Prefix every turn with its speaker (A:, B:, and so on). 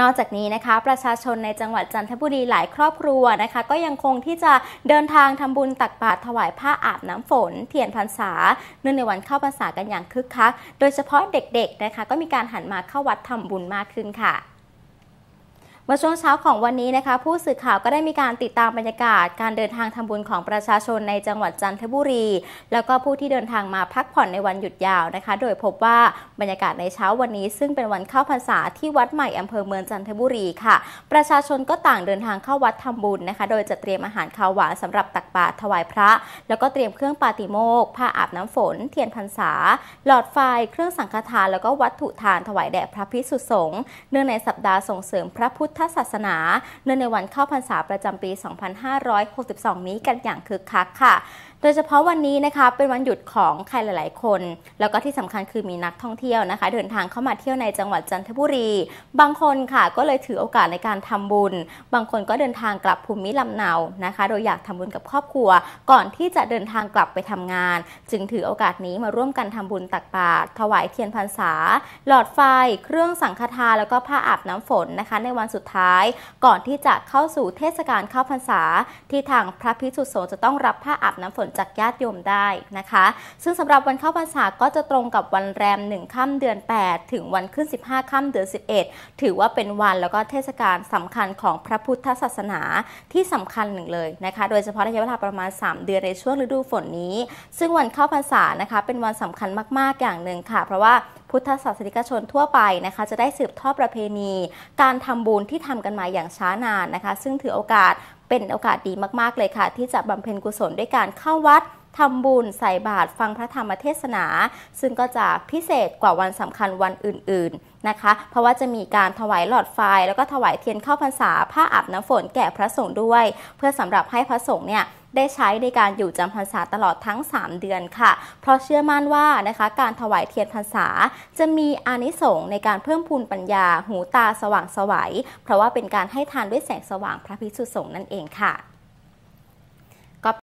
A: นอกจากนี้นะคะประชาชนในจังหวัดจันทบุรีหลายครอบครัวนะคะ ก็ยังคงที่จะเดินทางทำบุญตักบาตรถวายผ้าอาบน้ำฝน เทียนพรรษาเนื่องในวันเข้าพรรษากันอย่างคึกคัก โดยเฉพาะเด็กๆนะคะก็มีการหันมาเข้าวัดทำบุญมากขึ้นค่ะเมื่อช่วงเช้าของวันนี้นะคะผู้สื่อข่าวก็ได้มีการติดตามบรรยากาศ การเดินทางทำบุญของประชาชนในจังหวัดจันทบุรีแล้วก็ผู้ที่เดินทางมาพักผ่อนในวันหยุดยาวนะคะโดยพบว่าบรรยากาศในเช้าวันนี้ ซึ่งเป็นวันเข้าพรรษาที่วัดใหม่อำเภอเมืองจันทบุรีค่ะ ประชาชนก็ต่างเดินทางเข้าวัดทำบุญนะคะ โดยจะเตรียมอาหารข้าวหวานสำหรับตักบาตรถวายพระ แล้วก็เตรียมเครื่องปาติโมกผ้าอาบน้ำฝน เทียนพรรษา หลอดไฟ เครื่องสังฆทานแล้วก็วัตถุทานถวายแด่พระพิสุสงฆ์เนื่องในสัปดาห์ส่งเสริมพระพุทธทธศาสนาเนื่องในวันเข้าพรรษาประจำปี 2562 นี้กันอย่างคึกคักค่ะ โดยเฉพาะวันนี้นะคะเป็นวันหยุดของใครหลายๆ คน แล้วก็ที่สำคัญคือมีนักท่องเที่ยวนะคะ เดินทางเข้ามาเที่ยวในจังหวัดจันทบุรี บางคนค่ะก็เลยถือโอกาสในการทำบุญ บางคนก็เดินทางกลับภูมิลำเนานะคะ โดยอยากทำบุญกับครอบครัว ก่อนที่จะเดินทางกลับไปทำงาน จึงถือโอกาสนี้มาร่วมกันทำบุญตักบาตรถวายเทียนพรรษา หลอดไฟ เครื่องสังฆทานแล้วก็ผ้าอาบน้ำฝนนะคะในวันสุดดท้าย ก่อนที่จะเข้าสู่เทศกาลเข้าพรรษาที่ทางพระพิกษุสงฆ์จะต้องรับผ้าอาบน้ำฝนจากญาติโยมได้นะคะ ซึ่งสำหรับวันเข้าพรรษาก็จะตรงกับวันแรม1นึ่งค่ำเดือน 8 ถึงวันขึ้น 15ค่ำเดือน11 ถือว่าเป็นวันแล้วก็เทศกาลสำคัญของพระพุทธศาสนาที่สำคัญหนึ่งเลยนะคะโดยเฉพาะระยะเวลาประมาณ3เดือนในช่วงฤดูฝนนี้ ซึ่งวันเข้าพรรษานะคะเป็นวันสำคัญมากๆอย่างหนึ่งค่ะ เพราะว่าพุทธศาสนิกชนทั่วไปนะคะจะได้สืบทอดประเพณี การทำบุญที่ทำกันมาอย่างช้านานนะคะ ซึ่งถือโอกาสเป็นโอกาสดีมากๆเลยค่ะ ที่จะบำเพ็ญกุศลด้วยการเข้าวัดทำบุญใส่บาตรฟังพระธรรมเทศนา ซึ่งก็จะพิเศษกว่าวันสำคัญวันอื่น ๆนะคะ เพราะว่าจะมีการถวายหลอดไฟแล้วก็ถวายเทียนเข้าพรรษาผ้าอาบน้ำฝนแก่พระสงฆ์ด้วย เพื่อสำหรับให้พระสงฆ์เนี่ยได้ใช้ในการอยู่จำพรรษาตลอดทั้ง 3 เดือนค่ะ เพราะเชื่อมั่นว่านะคะการถวายเทียนพรรษา จะมีอานิสงส์ในการเพิ่มพูนปัญญาหูตาสว่างสวัยเพราะว่าเป็นการให้ทานด้วยแสงสว่างพระพิสุสงฆ์นั่นเองค่ะ